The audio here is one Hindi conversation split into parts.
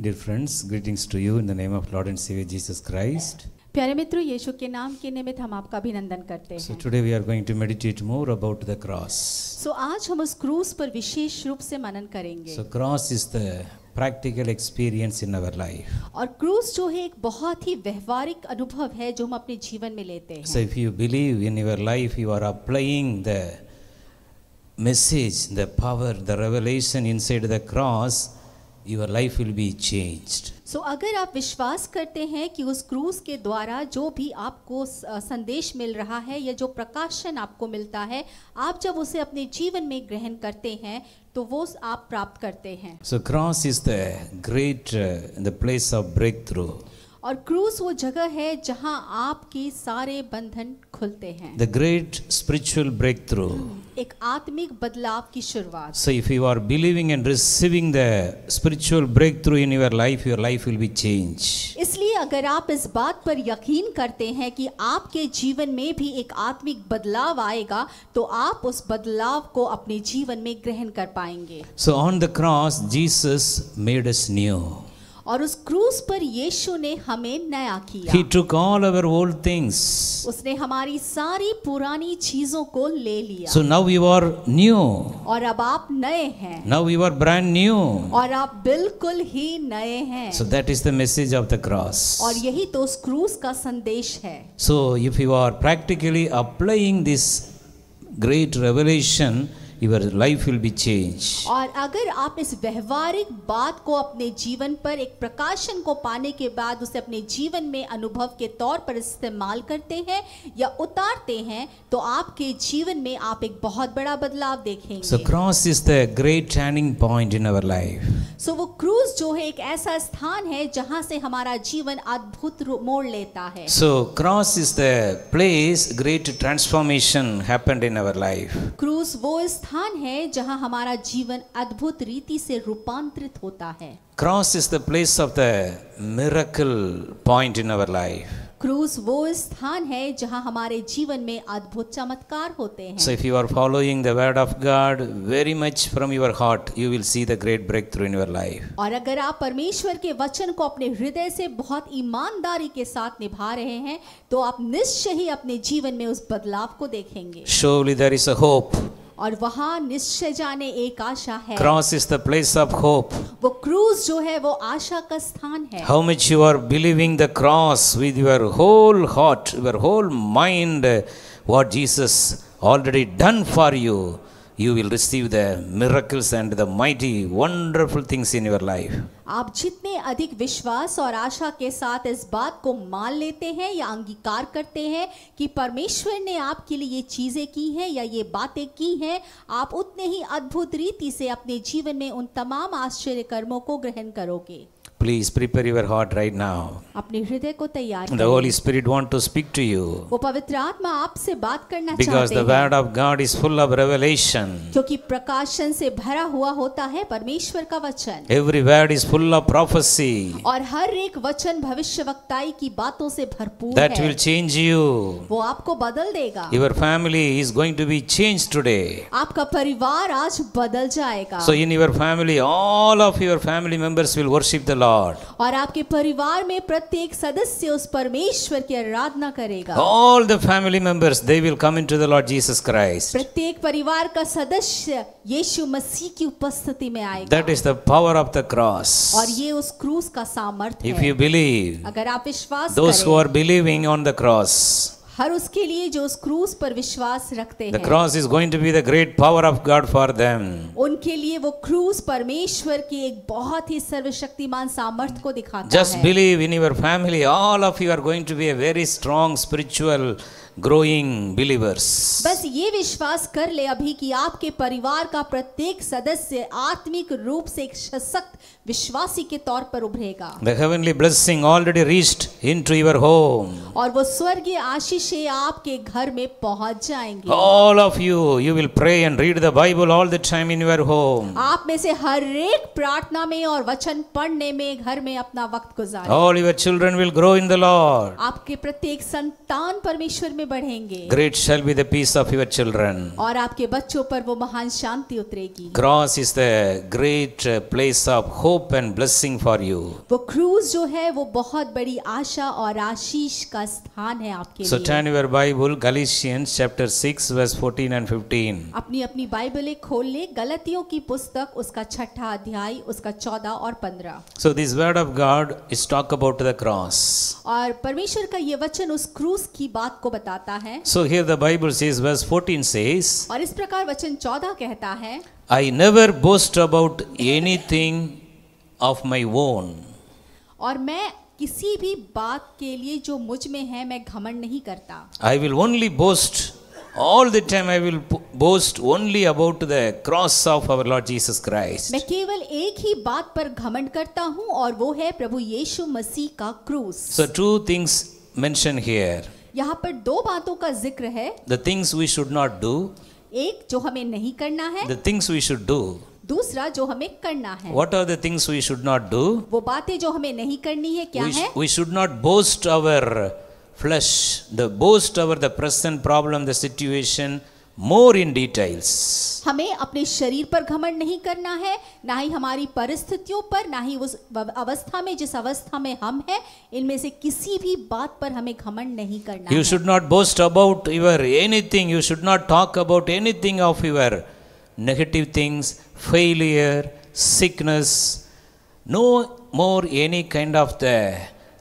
Dear friends, greetings to you in the name of Lord and Savior Jesus Christ. प्यारे मित्रों यीशु के नाम के निमित्त हम आपका अभिनंदन करते हैं। So today we are going to meditate more about the cross. So आज हम उस क्रूस पर विशेष रूप से मनन करेंगे। So cross is the practical experience in our life. और क्रूस जो है एक बहुत ही व्यवहारिक अनुभव है जो हम अपने जीवन में लेते हैं। So if you believe in your life, you are applying the message, the power, the revelation inside the cross. your life will be changed. So अगर आप विश्वास करते हैं कि उस क्रूज के द्वारा जो भी आपको संदेश मिल रहा है या जो प्रकाशन आपको मिलता है आप जब उसे अपने जीवन में ग्रहण करते हैं तो वो आप प्राप्त करते हैं So cross is the great uh, the place of breakthrough. और क्रूज वो जगह है जहां आपके सारे बंधन खुलते हैं the great spiritual breakthrough एक आत्मिक बदलाव की शुरुआत so if you are believing and receiving the spiritual breakthrough in your life your life will be change इसलिए अगर आप इस बात पर यकीन करते हैं कि आपके जीवन में भी एक आत्मिक बदलाव आएगा तो आप उस बदलाव को अपने जीवन में ग्रहण कर पाएंगे so on the cross Jesus made us new और उस क्रूस पर यीशु ने हमें नया किया he took all our old things उसने हमारी सारी पुरानी चीजों को ले लिया so now you are new और अब आप नए हैं now you are brand new और आप बिल्कुल ही नए हैं so that is the message of the cross और यही तो उस क्रूस का संदेश है so if you are practically applying this great revolution your life will be changed और अगर आप इस व्यवहारिक बात को अपने जीवन पर एक प्रकाशन को पाने के बाद उसे अपने जीवन में अनुभव के तौर पर इस्तेमाल करते हैं या उतारते हैं तो आपके जीवन में आप एक बहुत बड़ा बदलाव देखेंगे so cross is the great turning point in our life so वो क्रूज जो है एक ऐसा स्थान है जहां से हमारा जीवन अद्भुत मोड़ लेता है so cross is the place great transformation happened in our life क्रूज वो स्थान स्थान है जहां हमारा जीवन अद्भुत रीति से रूपांतरित होता है cross is the place of the miracle point in our life क्रूस वो स्थान है जहां हमारे जीवन में अद्भुत चमत्कार होते हैं so if you are following the word of God very much from your heart you will see the great breakthrough in your life और अगर आप परमेश्वर के वचन को अपने हृदय से बहुत ईमानदारी के साथ निभा रहे हैं तो आप निश्चय ही अपने जीवन में उस बदलाव को देखेंगे Surely there is a hope और वहाँ निश्चय जाने एक आशा है cross is the place of hope वो क्रूज जो है वो आशा का स्थान है how much you are believing the cross with your whole heart your whole mind what Jesus already done for you you will receive the miracles and the mighty wonderful things in your life आप जितने अधिक विश्वास और आशा के साथ इस बात को मान लेते हैं या अंगीकार करते हैं कि परमेश्वर ने आपके लिए ये चीज़ें की हैं या ये बातें की हैं आप उतने ही अद्भुत रीति से अपने जीवन में उन तमाम आश्चर्य कर्मों को ग्रहण करोगे Please prepare your heart right now. अपने हृदय को तैयार The Holy Spirit want to speak to you. वो पवित्र आत्मा आपसे बात करना चाहते हैं. Because the word of God is full of revelation. क्योंकि प्रकाशन से भरा हुआ होता है परमेश्वर का वचन. Every word is full of prophecy. और हर एक वचन भविष्यवक्ताई की बातों से भरपूर है. That will change you. वो आपको बदल देगा. Your family is going to be changed today. आपका परिवार आज बदल जाएगा. So in your family, all of your family members will worship the Lord. God. और आपके परिवार में प्रत्येक सदस्य उस परमेश्वर की आराधना करेगा All the family members they will come into the Lord Jesus Christ. प्रत्येक परिवार का सदस्य यीशु मसीह की उपस्थिति में आएगा That is the power of the cross. और ये उस क्रूस का सामर्थ्य है. If you believe. अगर आप विश्वास those करें. Those who are believing on the cross. हर उसके लिए जो उस क्रूस पर विश्वास रखते हैं। The cross is going to be the great power of God for them. उनके लिए वो क्रूस परमेश्वर की एक बहुत ही सर्वशक्तिमान सामर्थ्य को दिखाता Just है। Just believe in your family, all of you are going to be a very strong spiritual growing believers बस ये विश्वास कर ले अभी कि आपके परिवार का प्रत्येक सदस्य आत्मिक रूप से एक सशक्त विश्वासी के तौर पर उभरेगा the heavenly blessing already reached into your home और वो स्वर्गीय आशीष अवश्य आपके घर में पहुंच जाएंगे all of you you will pray and read the Bible all the time in your home आप में से हर एक प्रार्थना में और वचन पढ़ने में घर में अपना वक्त गुजारें all your children will grow in the Lord आपके प्रत्येक संतान परमेश्वर में बढ़ेंगे great shall be the peace of your children और आपके बच्चों पर वो महान शांति उतरेगी cross is the great place of hope and blessing for you वो क्रूज जो है वो बहुत बड़ी आशा और आशीष का स्थान है आपके लिए Open your Bible, Galatians chapter 6, verse 14 and 15. अपनी अपनी बाइबलें खोल ले गलतियों की पुस्तक उसका छठा अध्याय उसका 14 और 15. So this word of God is talk about the cross. और परमेश्वर का ये वचन उस क्रूस की बात को बताता है. So here the Bible says, verse 14 says. और इस प्रकार वचन 14 कहता है. I never boast about anything of my own. और मैं किसी भी बात के लिए जो मुझ में है मैं घमंड नहीं करता I will only boast all the time I will boast only about the cross of our Lord Jesus Christ मैं केवल एक ही बात पर घमंड करता हूँ और वो है प्रभु यीशु मसीह का क्रूस so two things mention here यहाँ पर दो बातों का जिक्र है the things we should not do एक जो हमें नहीं करना है the things we should do दूसरा जो हमें करना है what are things we should not do वो बातें जो हमें नहीं करनी है क्या है we should not boast our flesh the boast our the present problem the situation more in details हमें अपने शरीर पर घमंड नहीं करना है ना ही हमारी परिस्थितियों पर ना ही उस अवस्था में जिस अवस्था में हम हैं इनमें से किसी भी बात पर हमें घमंड नहीं करना you should not boast about your anything you should not talk about anything of your negative things, failure, sickness, no more any kind of the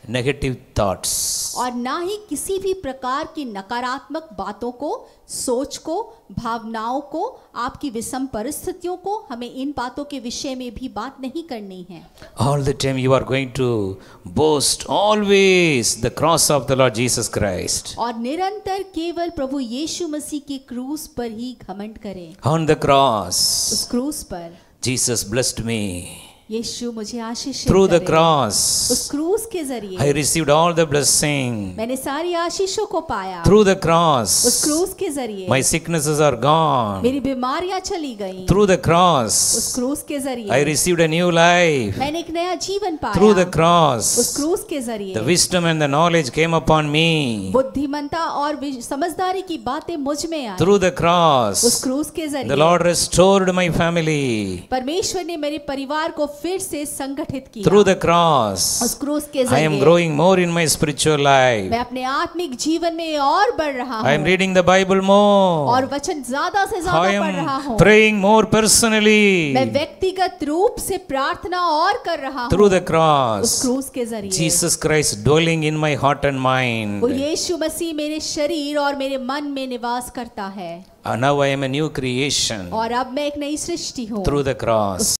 negative thoughts और ना ही किसी भी प्रकार की नकारात्मक बातों को सोच को भावनाओं को आपकी विषम परिस्थितियों को हमें इन बातों के विषय में भी बात नहीं करनी है all the time you are going to boast always the cross of the Lord Jesus Christ और निरंतर केवल प्रभु यीशु मसीह के क्रूस पर ही घमंड करें ऑन द क्रॉस उस क्रूस पर जीसस ब्लेस्ड मी यीशु मुझे आशीष थ्रू द क्रॉस उस क्रूस के जरिए I received all the blessing मैंने सारी आशीषों को पाया थ्रू द क्रॉस उस क्रूस के जरिए माय सिकनेसेस आर गॉन मेरी बीमारियां चली गई थ्रू द क्रॉस उस क्रूस के जरिए I received a new life मैंने एक नया जीवन पाया थ्रू द क्रॉस उस क्रूस के जरिए the wisdom and the knowledge came upon me बुद्धिमत्ता और समझदारी की बातें मुझ में आई थ्रू द क्रॉस उस क्रूस के जरिए the Lord restored my family परमेश्वर ने मेरे परिवार को फिर से संगठित किया थ्रू द क्रॉस उस क्रूस के जरिए I am growing more in my spiritual life मैं अपने आत्मिक जीवन में और बढ़ रहा हूं I am reading the Bible more और वचन ज्यादा से ज्यादा पढ़ रहा हूं प्रेइंग मोर पर्सनली मैं व्यक्तिगत रूप से प्रार्थना और कर रहा हूं थ्रू द क्रॉस उस क्रूस के जरिए Jesus Christ dwelling in my heart and mind वो यीशु मसीह मेरे शरीर और मेरे मन में निवास करता है now I am a new creation. और अब मैं एक नई सृष्टि हूँ Through the cross.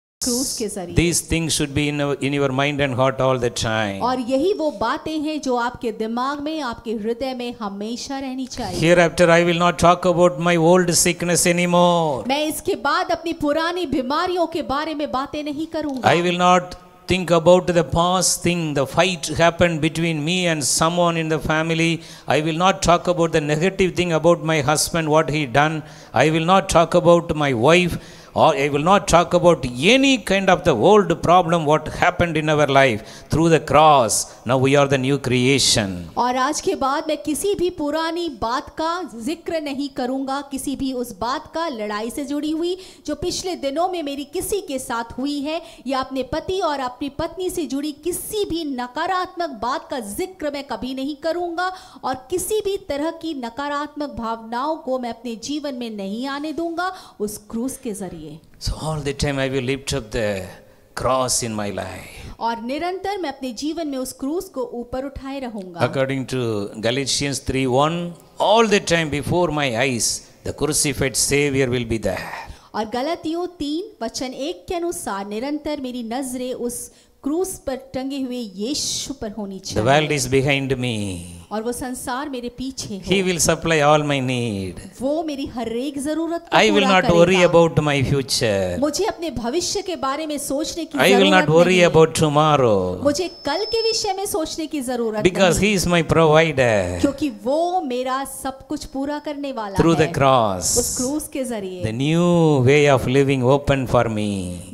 these things should be in, in your mind and heart all the time और यही वो बातें हैं जो आपके दिमाग में आपके हृदय में हमेशा रहनी चाहिए hereafter i will not talk about my old sickness anymore मैं इसके बाद अपनी पुरानी बीमारियों के बारे में बातें नहीं करूंगा i will not think about the past thing the fight happened between me and someone in the family i will not talk about the negative thing about my husband what he done i will not talk about my wife or I will not talk about any kind of the old problem what happened in our life through the cross. Now we are the new creation. और आज के बाद मैं किसी भी पुरानी बात का जिक्र नहीं करूंगा किसी भी उस बात का लड़ाई से जुड़ी हुई जो पिछले दिनों में मेरी किसी के साथ हुई है या अपने पति और अपनी पत्नी से जुड़ी किसी भी नकारात्मक बात का जिक्र मैं कभी नहीं करूंगा और किसी भी तरह की नकारात्मक भावनाओं को मैं अपने जीवन में नहीं आने दूंगा उस क्रूज के जरिए लिए so all the time I will lift up the cross in my life और निरंतर मैं अपने जीवन में उस क्रूस को ऊपर उठाए रहूंगा according to Galatians 3:1 all the time before my eyes the crucified saviour will be there और गलतियों तीन वचन एक के अनुसार निरंतर मेरी नजरें उस क्रूस पर टंगे हुए यीशु पर होनी चाहिए the world is behind me और वो संसार मेरे पीछे हो। he will supply all my need वो मेरी हर एक जरूरत को i will not करेगा. worry about my future मुझे अपने भविष्य के बारे में सोचने की जरूरत i will not worry about tomorrow मुझे कल के विषय में सोचने की जरूरत because नहीं। Because he is my provider क्योंकि वो मेरा सब कुछ पूरा करने वाला through है Through the cross उस क्रूस के जरिए the new way of living open for me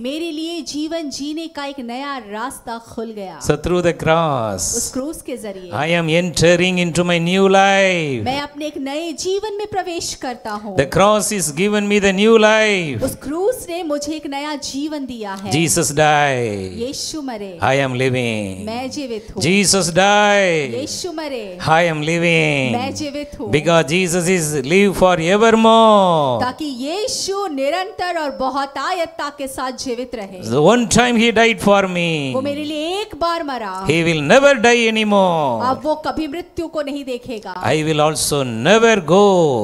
मेरे लिए जीवन जीने का एक नया रास्ता खुल गया so through the cross उस क्रूस के जरिए i am entering entering into my new life. मैं अपने एक नए जीवन में प्रवेश करता हूँ. The cross is given me the new life. उस क्रूस ने मुझे एक नया जीवन दिया है. Jesus died. यीशु मरे. I am living. मैं जीवित हूँ. Jesus died. यीशु मरे. I am living. मैं जीवित हूँ. Because Jesus is live forevermore. ताकि यीशु निरंतर और बहुतायता के साथ जीवित रहे. The one time he died for me. वो मेरे लिए एक बार मरा. He will never die anymore. अब वो कभी मृत्यु मृत्यु को नहीं देखेगा I will also never go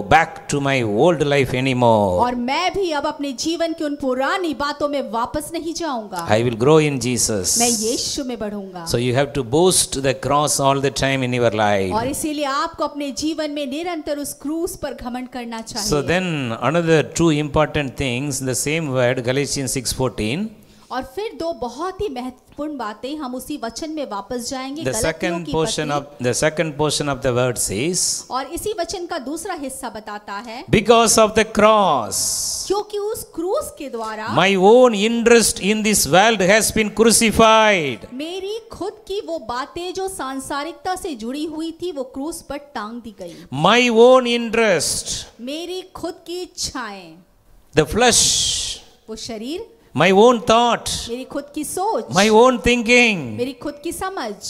back to my old life any more और मैं भी अब अपने जीवन की उन पुरानी बातों में वापस नहीं जाऊंगा I will grow in Jesus मैं यीशु में बढ़ूंगा so you have to boast the cross all the time in your life और इसीलिए आपको अपने जीवन में निरंतर उस क्रूस पर घमंड करना चाहिए so then another two important things the same word Galatian 6:14 और फिर दो बहुत ही महत्वपूर्ण बातें हम उसी वचन में वापस जाएंगे और इसी वचन का दूसरा हिस्सा बताता है बिकॉज ऑफ द क्रॉस क्योंकि उस क्रूज के द्वारा my own interest in this world crucified मेरी खुद की वो बातें जो सांसारिकता से जुड़ी हुई थी वो क्रूज पर टांग दी गई माई ओन इंटरेस्ट मेरी खुद की इच्छाएं द फ्लश वो शरीर my own thought मेरी खुद की my own thinking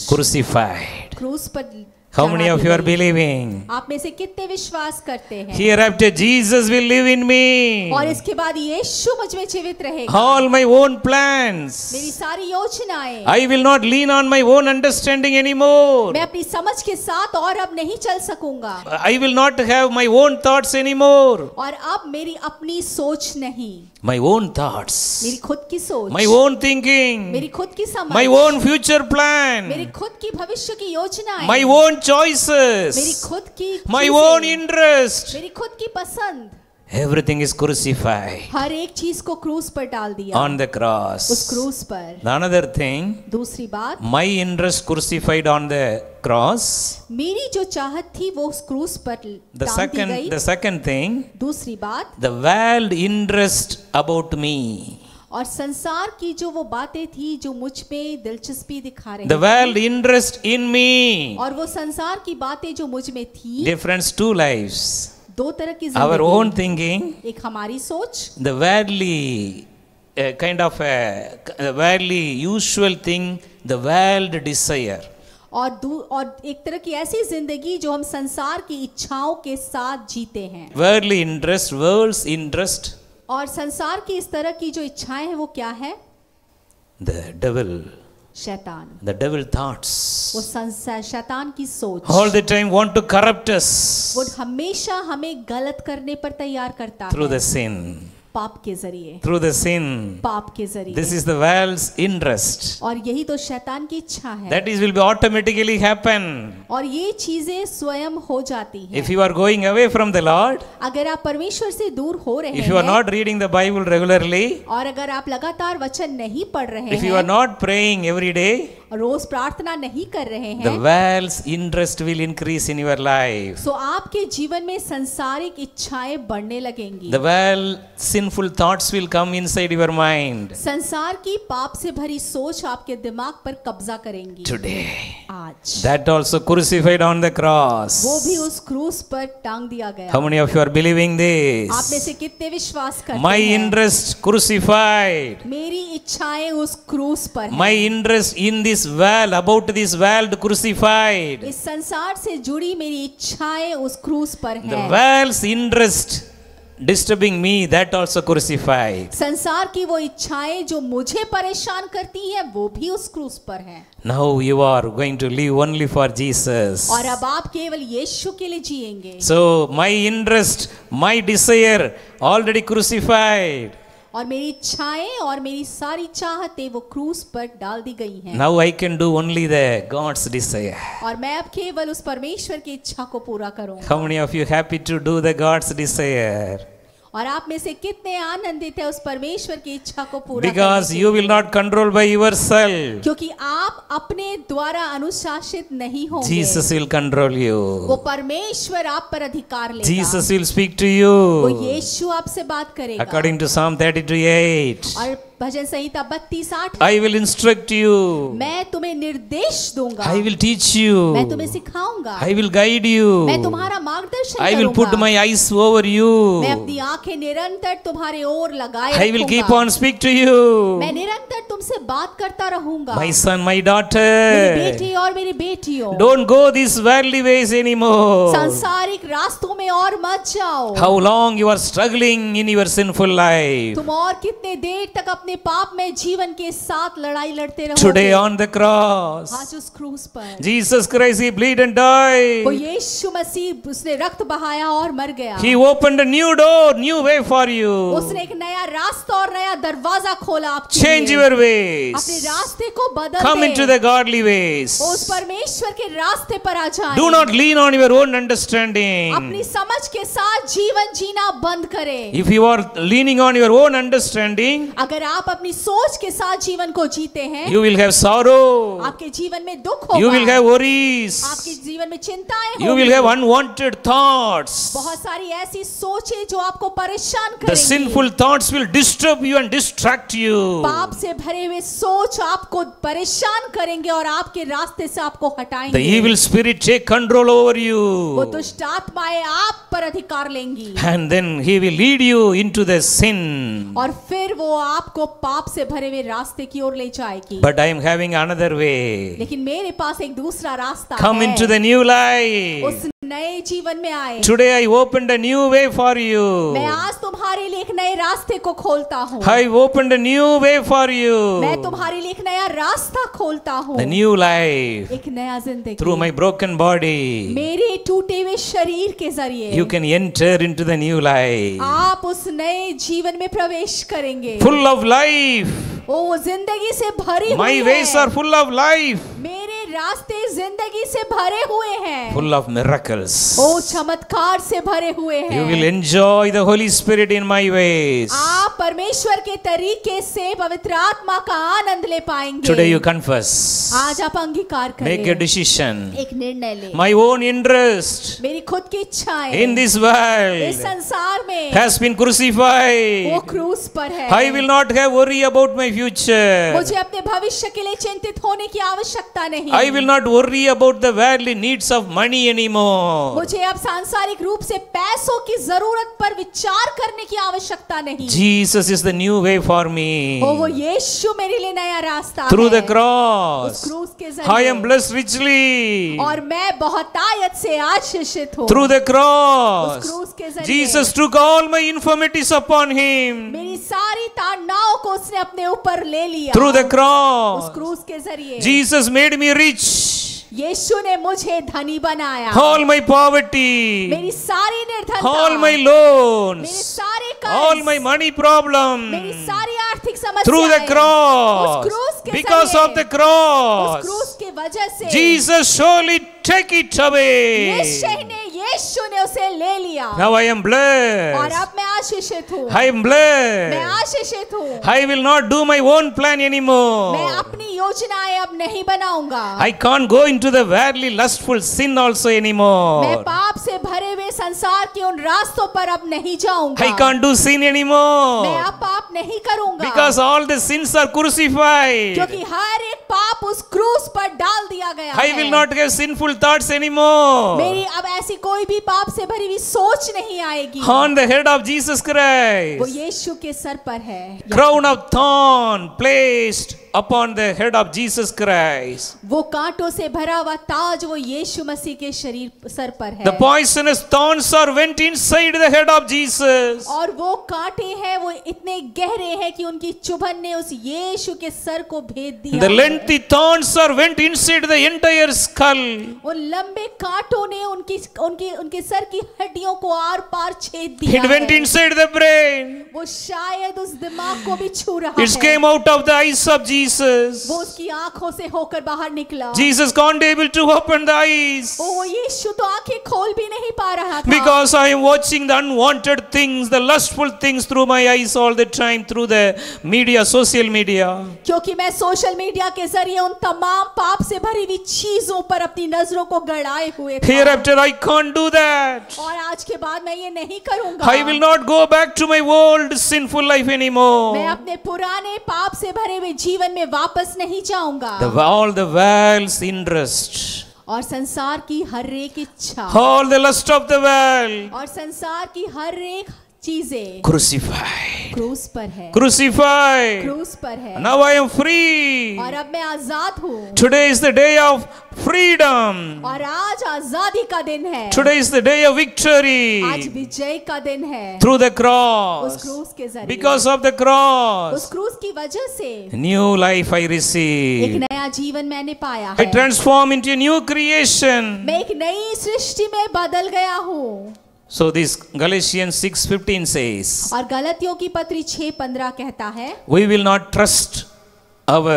crucified How many of you are believing? आप में से कितने विश्वास करते हैं? Here after Jesus will live in me. और इसके बाद यीशु मुझ में जीवित रहेगा. All my own plans. मेरी सारी योजनाएं. I will not lean on my own understanding anymore. मैं अपनी समझ के साथ और अब नहीं चल सकूंगा. I will not have my own thoughts anymore. और अब मेरी अपनी सोच नहीं. My own thoughts. मेरी खुद की सोच. My own thinking. मेरी खुद की समझ. My own future plan. मेरी खुद की भविष्य की योजनाएं. My own choices meri khud ki my own interest meri khud ki pasand Everything is crucified. हर एक चीज को क्रूस पर डाल दिया. On the cross. उस क्रूस पर. Another thing. दूसरी बात. My interest crucified on the cross. मेरी जो चाहत थी वो उस क्रूस पर the डाल second, दी गई. The second thing. दूसरी बात. The world interest about me. और संसार की जो वो बातें थी जो मुझ में दिलचस्पी दिखा रहे वर्ल्ड इंटरेस्ट इन मी और वो संसार की बातें जो मुझ में थी डिफरेंस टू लाइफ दो तरह की अवर ओन थिंकिंग एक हमारी सोच द वेरली kind of worldly usual thing the world desire और और एक तरह की ऐसी जिंदगी जो हम संसार की इच्छाओं के साथ जीते हैं वर्ल्डली इंटरेस्ट वर्ल्ड इंटरेस्ट और संसार की इस तरह की जो इच्छाएं हैं वो क्या है द डेविल शैतान द डेविल थॉट्स वो संसार शैतान की सोच all the time want to corrupt us वो हमेशा हमें गलत करने पर तैयार करता थ्रू द सिन पाप के जरिए थ्रू द सिन पाप के जरिए this is the world's interest और यही तो शैतान की इच्छा है that is will be automatically happen और ये चीजें स्वयं हो जाती हैं if you are going away from the Lord अगर आप परमेश्वर से दूर हो रहे हैं if you are not reading the Bible regularly और अगर आप लगातार वचन नहीं पढ़ रहे हैं if you are not praying every day रोज प्रार्थना नहीं कर रहे हैं the wells interest will increase in your life so आपके जीवन में संसारिक इच्छाएं बढ़ने लगेंगी the well sinful thoughts will come inside your mind संसार की पाप से भरी सोच आपके दिमाग पर कब्जा करेंगी today आज that also crucified on the cross वो भी उस क्रूस पर टांग दिया गया how many of you are believing this आप में से कितने विश्वास करते हैं my interest crucified मेरी इच्छाएं उस क्रूस पर my interest in this this world about this world crucified इस संसार से जुड़ी मेरी इच्छाएं उस क्रूस पर हैं the world's interest disturbing me that also crucified sansar ki wo ichhaye jo mujhe pareshan karti hai wo bhi us cross par hai now you are going to live only for jesus aur ab aap keval yeshu ke liye jiyenge so my interest my desire already crucified और मेरी इच्छाएं और मेरी सारी चाहते वो क्रूस पर डाल दी गई हैं now I can do only the God's desire. और मैं अब केवल उस परमेश्वर की इच्छा को पूरा करूंगा How many of you happy to do the God's desire? और आप में से कितने आनंदित है उस परमेश्वर की इच्छा को पूरा because you will not control by yourself क्योंकि आप अपने द्वारा अनुशासित नहीं हो जीसस विल कंट्रोल यू वो परमेश्वर आप पर अधिकार लेगा Jesus will speak to you वो यीशु आपसे बात करेगा अकॉर्डिंग टू साम 32:8 और भजन संहिता बत्तीस आठ आई विल इंस्ट्रक्ट यू मैं तुम्हें निर्देश दूंगा आई विल टीच यू मैं तुम्हें सिखाऊंगा आई विल गाइड यू मैं तुम्हारा मार्गदर्शन I will put my eyes over you मैं अपनी आंखें निरंतर तुम्हारे ओर लगाए I will keep on speak to you मैं निरंतर तुमसे बात करता रहूंगा माई सन माई डॉटर बेटी और मेरी बेटियों don't go this worldly ways more सांसारिक रास्तों में और मत जाओ how long you are struggling in your sinful life तुम और कितने देर तक अपने अपने पाप में जीवन के साथ लड़ाई लड़ते रहोगे टुडे ऑन द क्रॉस आज उस क्रूस पर Jesus Christ he bleed and die वो यीशु मसीह उसने रक्त बहाया और मर गया he opened a new door new way for you उसने एक नया रास्ता और नया दरवाजा खोला आपके चेंज योर वेज अपने रास्ते को बदल come into the godly ways उस परमेश्वर के रास्ते पर आ जाए do not lean on your own understanding अपनी समझ के साथ जीवन जीना बंद करें if you are leaning on your own understanding अगर आप आप अपनी सोच के साथ जीवन को जीते हैं यू विल हैव सोरो आपके जीवन में दुख होगा यू विल हैव वरीज आपके जीवन में चिंताएं you will have unwanted thoughts बहुत सारी ऐसी सोचें जो आपको परेशान करेंगी the sinful thoughts will disturb you and distract you पाप से भरे हुए सोच आपको परेशान करेंगे और आपके रास्ते से आपको हटाएंगे the evil spirit take control over you वो दुष्ट आत्माएं आप पर अधिकार लेंगी and then he will lead you into the sin और फिर वो आपको पाप से भरे हुए रास्ते की ओर ले जाएगी but I am having another way लेकिन मेरे पास एक दूसरा रास्ता come into the new life उस नए जीवन में आए today I open the new way for you मैं आज तुम्हारे लिए एक नए रास्ते को खोलता हूँ I open the new way for you मैं तुम्हारे लिए एक नया रास्ता खोलता हूँ न्यू लाइफ एक नया जिंदगी थ्रू माई ब्रोकन बॉडी मेरे टूटे हुए शरीर के जरिए you can enter into the new life आप उस नए जीवन में प्रवेश करेंगे फुल ऑफ लाइफ ओ जिंदगी से भरी माई वेस आर फुल ऑफ लाइफ मेरे रास्ते जिंदगी से भरे हुए हैं फुल ऑफ मिरेकल्स ओ चमत्कार से भरे हुए हैं you will enjoy the Holy Spirit in my ways आप परमेश्वर के तरीके से पवित्र आत्मा का आनंद ले पाएंगे टुडे यू कन्फेस आज आप अंगीकार करें मेक अ डिसीजन एक निर्णय लें माय ओन इंटरेस्ट मेरी खुद की इच्छाएं इन दिस वर्ल्ड इस संसार में हैज बीन क्रूसीफाइड वो क्रूस पर है I will not have worry about my future मुझे अपने भविष्य के लिए चिंतित होने की आवश्यकता नहीं आई I will not worry about the worldly needs of money anymore. मुझे अब सांसारिक रूप से पैसों की जरूरत पर विचार करने की आवश्यकता नहीं. Jesus is the new way for me. ओ वो यीशु मेरे लिए नया रास्ता Through है. Through the cross. उस क्रूस के जरिए. I am blessed richly. और मैं बहुतायत से आशीषित हूँ. Through the cross. उस क्रूस के जरिए. Jesus took all my infirmities upon him. मेरी सारी ताड़नाओं को उसने अपने ऊपर ले लिया. Through the cross. उस क्रूस के जरिए. Jesus made me rich. rich. yeshu ne mujhe dhani banaya All my poverty. meri sari nirdhanta All my loans. meri sari कर्ज. All my money problem. meri sari आर्थिक samasya Through the cross. उस क्रूस के Because of the cross. us cross ke wajah se Jesus surely take it away. yeshu ne yeshu ne उसे le liya Now I am blessed. aur ab main आशीषित हूँ आई एम ब्लेस्ड मैं आशीषित हूँ I will not do my own plan any more मैं अपनी योजनाएं अब नहीं बनाऊंगा I can't go into the वैरली lustful sin also any more मैं पाप से भरे हुए संसार के उन रास्तों पर अब नहीं जाऊंगा I can't do sin any more मैं अब पाप नहीं करूंगा because all the sins are crucified क्योंकि हर एक पाप उस क्रूस पर डाल दिया गया है I will not give sinful thoughts any more मेरी अब ऐसी कोई भी पाप से भरी हुई सोच नहीं आएगी on the head of Jesus Jesus Christ. वो यीशु के सर पर है. Crown of thorn placed upon the head of Jesus Christ. वो कांटों से भरा हुआ ताज वो यीशु मसीह के शरीर सर पर है. The poisonous thorns are went inside the head of Jesus. और वो कांटे हैं वो इतने गहरे हैं कि उनकी चुभन ने उस यीशु के सर को भेद दिया. The lengthy thorns are went inside the entire skull. वो लंबे कांटों ने उनकी उनके उनके सर की हड्डियों को आर पार छेद दिया. It went inside the brain. वो शायद उस दिमाग को भी छू रहा है. It came out of the eyes of Jesus. Jesus. वो उसकी आँखों से होकर बाहर निकला. Jesus can't able to open the eyes. वो यीशु तो आँखें खोल भी नहीं पा रहा था. Because I am watching the unwanted things, the lustful things through my eyes all the time through the media, social media. क्योंकि मैं सोशल मीडिया के जरिए उन तमाम पाप से भरी हुई चीजों पर अपनी नजरों को गड़ाए हुए था. Hereafter I can't do that. और आज के बाद मैं ये नहीं करूँगा. I will not go back to my old sinful life anymore. मैं अपने पुराने पाप से भरे हुए जीवन जीवन में वापस नहीं जाऊंगा the all the world's interest और संसार की हर एक इच्छा all the lust of the world और संसार की हर एक चीजें क्रूसीफाई क्रूस पर है क्रूसीफाई क्रूस पर है नाउ आई एम फ्री और अब मैं आजाद हूँ today is the day of freedom और आज आजादी का दिन है today is the day of victory आज विजय का दिन है थ्रू द क्रॉस उस क्रूस के जरिए बिकॉज ऑफ द क्रॉस उस क्रूस की वजह से न्यू लाइफ आई रिसीव एक नया जीवन मैंने पाया I transform into new creation मैं एक नई सृष्टि में बदल गया हूँ So this Galatians 6:15 says और गलतियों की पत्री 6:15 कहता है We will not trust our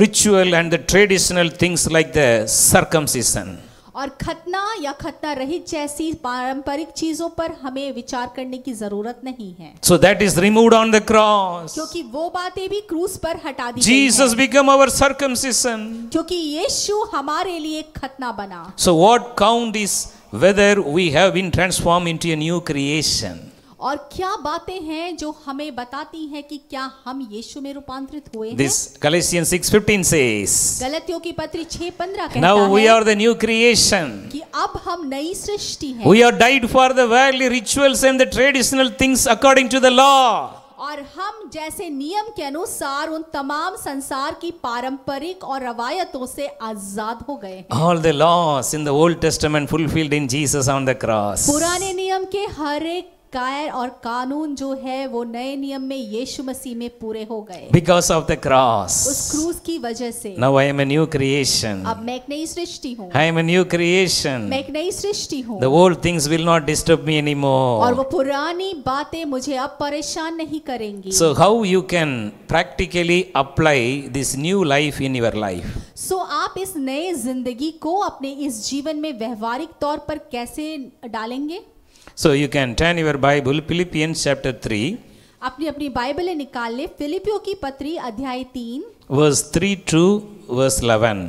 ritual and the traditional things like the circumcision और खतना या खतना रहित जैसी पारंपरिक चीजों पर हमें विचार करने की जरूरत नहीं है so that is removed on the cross क्योंकि वो बातें भी क्रूस पर हटा दी जीसस बिकम अवर सर्कमसिशन क्योंकि यीशु हमारे लिए खतना बना so what count is whether we have been transformed into a new creation और क्या बातें हैं जो हमें बताती हैं कि क्या हम यीशु में रूपांतरित हुए दिस गलेशियन 6:15 says गलातियों की पत्री छह पंद्रह Now है Now we are the कि अब हम नई सृष्टि हैं We are died for the worldly rituals and the traditional things according to the law और हम जैसे नियम के अनुसार उन तमाम संसार की पारंपरिक और रवायतों से आजाद हो गए all the laws in the Old Testament fulfilled in Jesus on the cross पुराने नियम के हर एक कायर और कानून जो है वो नए नियम में यीशु मसीह में पूरे हो गए बिकॉज ऑफ द क्रॉस उस क्रूस की वजह से now I am a new creation अब मैं एक नई सृष्टि हूँ I am a new creation मैं एक नई सृष्टि हूँ the old things will not disturb me anymore और वो पुरानी बातें मुझे अब परेशान नहीं करेंगी so how you can practically apply this new life in your life so आप इस नए जिंदगी को अपने इस जीवन में व्यवहारिक तौर पर कैसे डालेंगे So you can turn your Bible Philippians chapter 3. अपनी अपनी बाइबलें निकाल ले फिलिपियो की पत्री अध्याय 3 वर्स 3 टू वर्स 11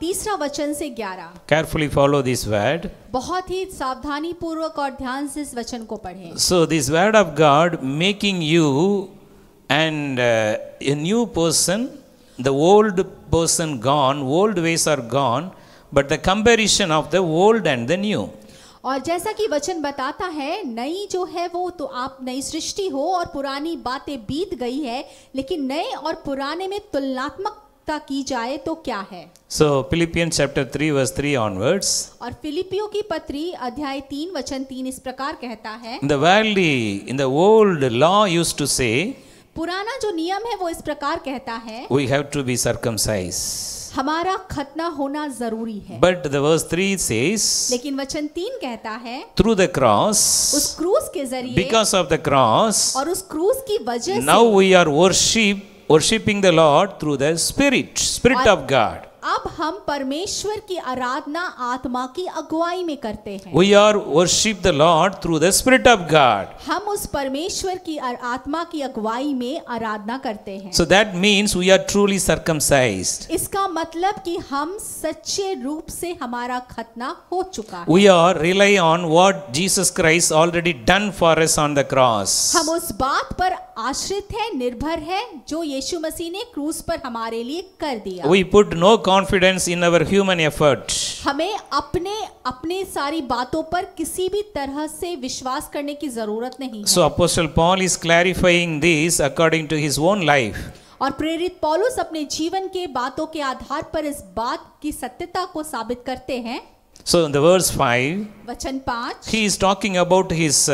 तीसरा वचन से 11 carefully follow this word बहुत ही सावधानी पूर्वक और ध्यान से इस वचन को पढ़ें so this word of god making you and uh, a new person the old person gone old ways are gone but the comparison of the old and the new और जैसा कि वचन बताता है नई जो है वो तो आप नई सृष्टि हो और पुरानी बातें बीत गई है लेकिन नए और पुराने में तुलनात्मक की जाए तो क्या है so Philippian chapter three verse three onwards और फिलिपियो की पत्री अध्याय तीन वचन तीन इस प्रकार कहता है the valley in the old law used to say पुराना जो नियम है वो इस प्रकार कहता है we have to be circumcised हमारा खतना होना जरूरी है बट दर्स थ्री से लेकिन वचन तीन कहता है थ्रू द क्रॉस उस क्रूस के जरिए बिकॉज ऑफ द क्रॉस और उस क्रूस की वजह now we are worship worshipping the Lord through the spirit spirit of God अब हम परमेश्वर की आराधना आत्मा की अगुवाई में करते हैं we are worship the Lord through the spirit of God हम उस परमेश्वर की आत्मा की अगुवाई में आराधना करते हैं so that means we are truly circumcised इसका मतलब कि हम सच्चे रूप से हमारा खतना हो चुका है we are rely on what Jesus Christ already done for us on the cross हम उस बात पर आश्रित है निर्भर है जो यीशु मसीह ने क्रूस पर हमारे लिए कर दिया we put no confidence in our human effort हमें अपने अपने सारी बातों पर किसी भी तरह से विश्वास करने की जरूरत नहीं so apostle Paul is clarifying this according to his own life और प्रेरित पॉलोस अपने जीवन के बातों के आधार पर इस बात की सत्यता को साबित करते हैं सो इन द वचन 5 he is talking about his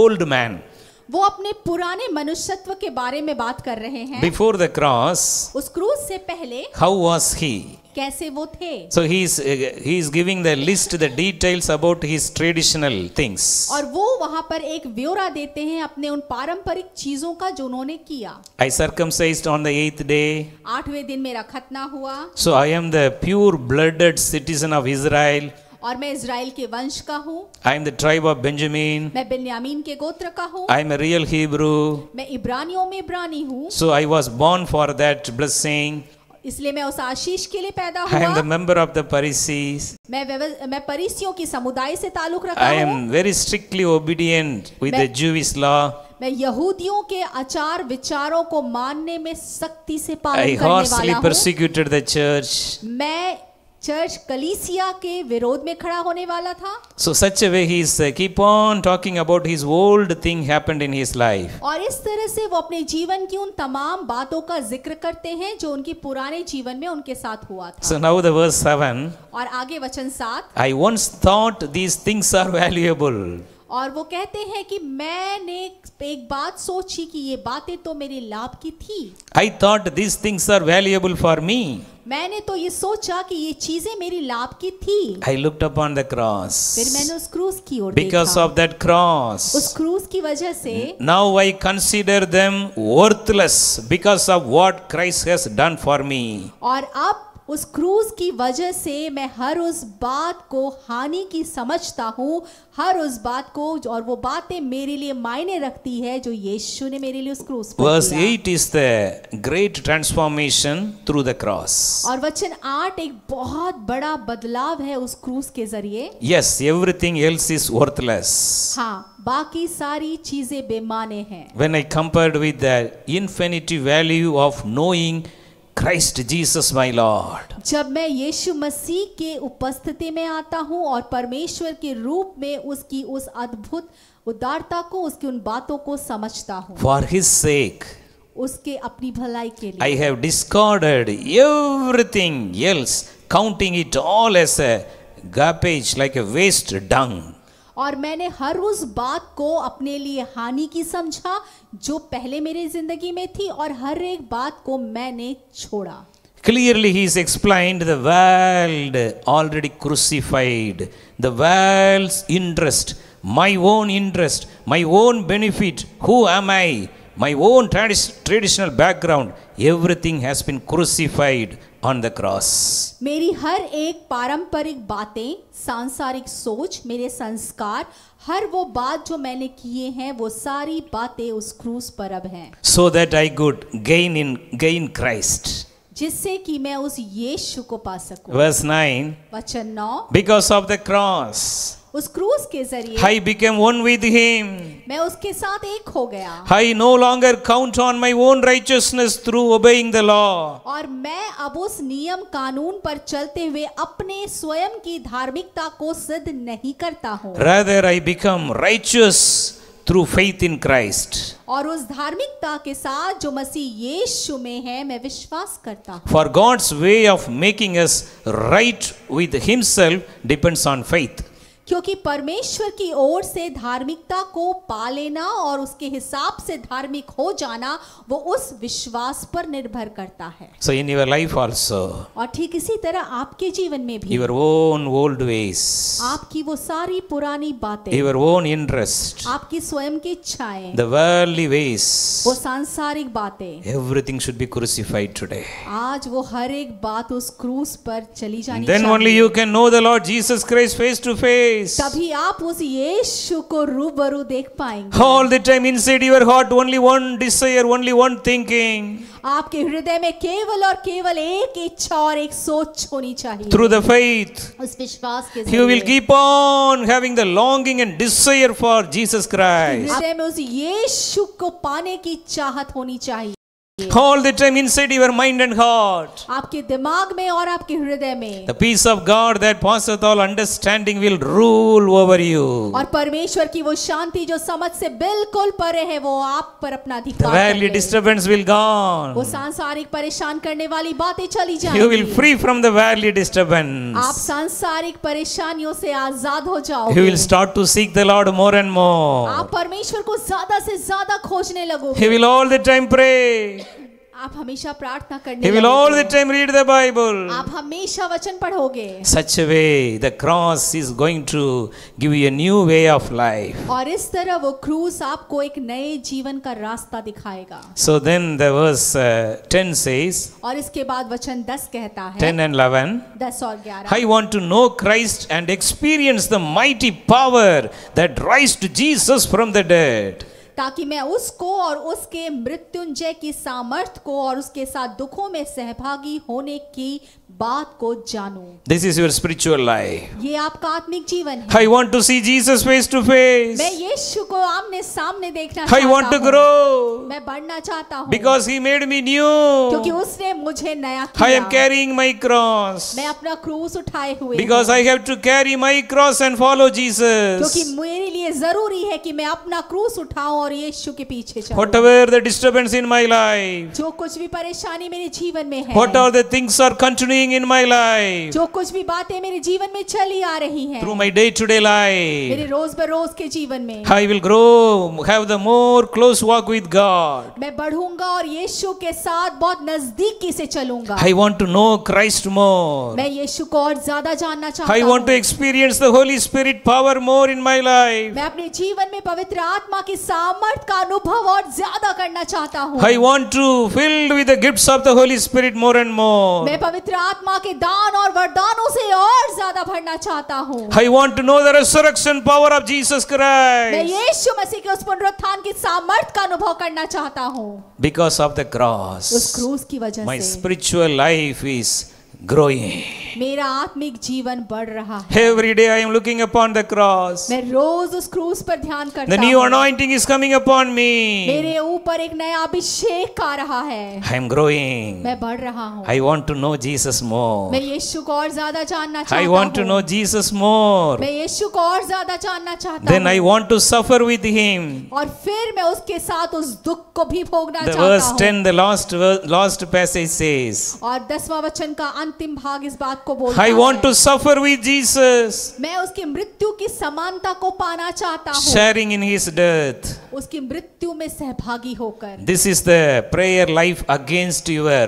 old man वो अपने पुराने मनुष्यत्व के बारे में बात कर रहे हैं बिफोर द क्रॉस उस क्रूज से पहले हाउ वॉज ही कैसे वो थे so he is giving the list the details about his traditional things और वो वहां पर एक ब्यौरा देते हैं अपने उन पारंपरिक चीजों का जो उन्होंने किया I circumcised on the 8th day आठवें दिन मेरा खतना हुआ so I am the pure blooded citizen of Israel और मैं इज़राइल के वंश का हूँ I am the tribe of Benjamin मैं बेन्यामीन के गोत्र का हूँ I am a real Hebrew मैं इब्रानियों में इब्रानी हूँ so I was born for that blessing इसलिए मैं उस आशीष के लिए पैदा हुआ। I am the member of the Pharisees. मैं मैं परिसियों की समुदाय से ताल्लुक रखता हूँ। I am very strictly obedient with the Jewish law. मैं यहूदियों के आचार विचारों को मानने में सख्ती से पालन करने वाला हूँ। I harshly persecuted the church. मैं चर्च कलीसिया के विरोध में खड़ा होने वाला था so such way he is keep on talking about his old thing happened in his life और इस तरह से वो अपने जीवन की उन तमाम बातों का जिक्र करते हैं जो उनके पुराने जीवन में उनके साथ हुआ था सो नाउ द वर्स 7 और आगे वचन 7 I once thought these things are valuable और वो कहते हैं कि मैंने एक बात सोची कि ये बातें तो मेरे लाभ की थी I thought this things are valuable for me मैंने तो ये सोचा कि ये चीजें मेरी लाभ की थी I looked upon the cross फिर मैंने उस क्रूस की ओर बिकॉज ऑफ दैट क्रॉस उस क्रूस की वजह से now I consider them worthless because of what Christ has done for me और अब उस क्रूज की वजह से मैं हर उस बात को हानि की समझता हूँ हर उस बात को और वो बातें मेरे लिए मायने रखती है जो यीशु ने मेरे लिए उस क्रूज verse eight is the great transformation through the cross और वचन आठ एक बहुत बड़ा बदलाव है उस क्रूज के जरिए yes everything else is worthless हाँ बाकी सारी चीजें बेमाने हैं when I compared with the infinity value of knowing Christ Jesus my Lord. जब मैं यीशु मसीह के उपस्थिति में आता हूँ और परमेश्वर के रूप में उसकी उस अद्भुत उदारता को उसकी उन बातों को समझता हूँ For His sake. उसके अपनी भलाई के लिए I have discarded everything else, counting it all as a garbage, like a waste dung. और मैंने हर उस बात को अपने लिए हानि की समझा जो पहले मेरी जिंदगी में थी और हर एक बात को मैंने छोड़ा Clearly, he's explained the world already crucified, the world's interest, my own interest, my own benefit, who am I, my own tradi- traditional background, everything has been crucified on the cross मेरी हर एक पारंपरिक बातें सांसारिक सोच मेरे संस्कार हर वो बात जो मैंने किए हैं वो सारी बातें उस क्रूस पर अब हैं so that I could gain in gain Christ जिससे कि मैं उस यीशु को पा सकूं वर्स 9 वचन 9 बिकॉज़ ऑफ द क्रॉस उस क्रूस के जरिए I became one with him. मैं उसके साथ एक हो गया I no longer count on my own righteousness through obeying the law. और मैं अब उस नियम कानून पर चलते हुए अपने स्वयं की धार्मिकता को सिद्ध नहीं करता हूँ Rather I become righteous through faith in Christ. aur us dharmikta ke sath jo masi yeshu mein hai main vishwas karta hu For God's way of making us right with himself depends on faith. क्योंकि परमेश्वर की ओर से धार्मिकता को पा लेना और उसके हिसाब से धार्मिक हो जाना वो उस विश्वास पर निर्भर करता है so in your life also और ठीक इसी तरह आपके जीवन में भी योर ओन ओल्ड वेज आपकी वो सारी पुरानी बातें योर ओन इंटरेस्ट आपकी स्वयं की इच्छाएं द वर्ल्डली वेज वो सांसारिक बातें everything should be crucified today आज वो हर एक बात उस क्रूस पर चली जानी then only you can know the Lord Jesus Christ face to face face. तभी आप उस यीशु को रूबरू देख पाएंगे. All the time inside your heart only one desire, only one thinking. आपके हृदय में केवल और केवल एक इच्छा और एक सोच होनी चाहिए. Through the faith. उस विश्वास के You will keep on having the longing and desire for Jesus Christ. हृदय में उस यीशु को पाने की चाहत होनी चाहिए. All the time inside your mind and heart. आपके दिमाग में और आपके हृदय में. The peace of God that passeth all understanding will rule over you. और परमेश्वर की वो शांति जो समझ से बिल्कुल परे है वो आप पर अपना अधिकार करेगी. The worldly disturbance will gone. वो सांसारिक परेशान करने वाली बातें चली जाएंगी. You will free from the worldly disturbance. आप सांसारिक परेशानियों से आजाद हो जाओगे. You will start to seek the Lord more and more. आप परमेश्वर को ज्यादा से ज्यादा खोजने लगोगे. You will all the time pray. आप हमेशा प्रार्थना करने He will all the time read the Bible. आप हमेशा वचन पढ़ोगे Such a way the cross is going to give you a new way of life. और इस तरह वो क्रूस आपको एक नए जीवन का रास्ता दिखाएगा So then the verse uh, 10 says और इसके बाद वचन 10 कहता है 10 and 11 10 और 11 I want to know Christ and experience the mighty power that raised Jesus from the dead. ताकि मैं उसको और उसके मृत्युंजय की सामर्थ को और उसके साथ दुखों में सहभागी होने की बात को जानो this is your spiritual life ये आपका आत्मिक जीवन है I want to see Jesus face to face मैं यीशु को आमने सामने देखना चाहता हूं आई वांट टू ग्रो मैं बढ़ना चाहता हूं because he made me new क्योंकि उसने मुझे नया किया I am carrying my cross मैं अपना क्रूस उठाए हुए because I have to carry my cross and follow Jesus क्योंकि मेरे लिए जरूरी है कि मैं अपना क्रूस उठाऊं और यीशु के पीछे चलूं whatever the disturbance in my life जो कुछ भी परेशानी मेरे जीवन में है what are the things are continue doing in my life जो कुछ भी बातें मेरे जीवन में चली आ रही हैं through my day to day life मेरे रोज बरोज के जीवन में I will grow have the more close walk with God मैं बढ़ूंगा और यीशु के साथ बहुत नजदीकी से चलूंगा I want to know Christ more मैं यीशु को और ज्यादा जानना चाहता हूं I want to experience the Holy Spirit power more in my life मैं अपने जीवन में पवित्र आत्मा की सामर्थ का अनुभव और ज्यादा करना चाहता हूं I want to filled with the gifts of the Holy Spirit more and more मैं पवित्र आत्मा के दान और वरदानों से और ज्यादा भरना चाहता हूँ I want to know the resurrection power of Jesus Christ मैं यीशु मसीह के उस पुनरुत्थान की सामर्थ का अनुभव करना चाहता हूँ बिकॉज ऑफ द क्रॉस उस क्रूस की वजह से my spiritual life is growing मेरा आत्मिक जीवन बढ़ रहा है every day I am looking upon the cross मैं रोज उस क्रूस पर ध्यान करता हूं the new anointing is coming upon me मेरे ऊपर एक नया अभिषेक आ रहा है आई एम ग्रोइंग मैं बढ़ रहा हूं I want to know Jesus more मैं यीशु को और ज्यादा जानना चाहता हूं I want to know Jesus more मैं यीशु को और ज्यादा जानना चाहता हूं then I want to suffer with him और फिर मैं उसके साथ उस दुख को भी भोगना चाहता हूं the worst and the last last passage says और 10वां वचन का अंतिम भाग इस बात को बोलता I want to suffer with Jesus. मैं उसकी मृत्यु की समानता को पाना चाहता हूँ Sharing in his death. उसकी मृत्यु में सहभागी होकर This is the prayer life against your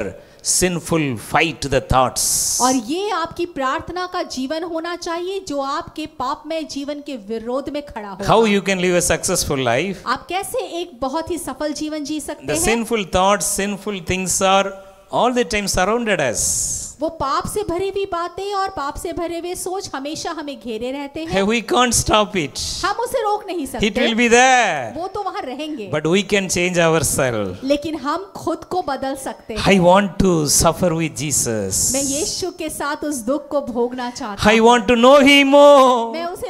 sinful fight the thoughts aur ye aapki प्रार्थना ka jeevan hona chahiye jo aapke paap mein jeevan ke virodh mein khada ho How you can live a successful life aap kaise ek bahut hi safal jeevan jee sakte hain The sinful thoughts sinful things are all the time surrounded us वो पाप से भरे हुई बातें और पाप से भरे हुए सोच हमेशा हमें घेरे रहते हैं वी कांट स्टॉप इट हम उसे रोक नहीं सकते इट विल बी देयर वो तो वहां रहेंगे but we can change our self लेकिन हम खुद को बदल सकते हैं I want to suffer with Jesus मैं यीशु के साथ उस दुख को भोगना चाहता हूं I want to know him more मैं उसे